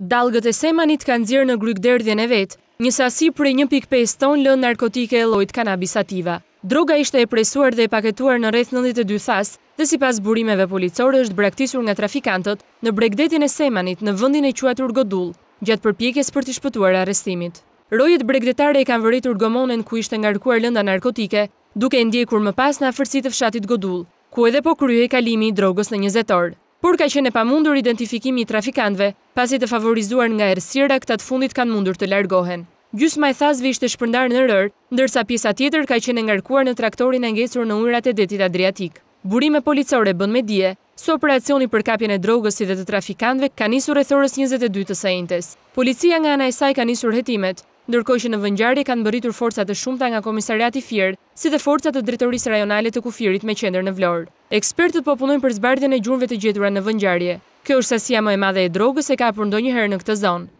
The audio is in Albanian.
Dalgët e semanit kanë zirë në gryk derdhjen e vetë, një sasi prej 1.5 ton lën narkotike e lojt kanabisativa. Droga ishte e presuar dhe e paketuar në rreth 92 thas, dhe si pas burimeve policore është braktisur nga trafikantët në bregdetin e semanit në vëndin e quatur godull, gjatë përpjekjes për të shpëtuar arestimit. Rojet bregdetare e kanë vëritur gomonen ku ishte ngarkuar lënda narkotike, duke ndjekur më pas në afërsit të fshatit godull, ku edhe po kryhe kalimi i drogës në njëzetorë por ka qenë e pamundur identifikimi i trafikantëve, pasi të favorizuar nga errësira këta të fundit kanë mundur të largohen. Gjysma e thazëve ishte shpërndar në rër, ndërsa pjesa tjetër ka qenë ngarkuar në traktorin e ngjecur në ujërat e detit Adriatik. Burime policore bën me dije se operacioni për kapjen e drogës si dhe të trafikantëve ka nisur rreth orës 22 të sajentes. Policia nga ana e saj ka nisur hetimet, ndërkohë që në vendngjarje kanë mbërritur forca të shumta nga komisariati Fier si dhe forcat të drejtorisë rajonale të Kufirit me qendër në Vlorë. Ekspertët po punojnë për zbardhjen e gjurmëve të gjetura në vendngjarje. Kjo është sasia më e madhe e drogës e ka për ndonjëherë në këtë zonë.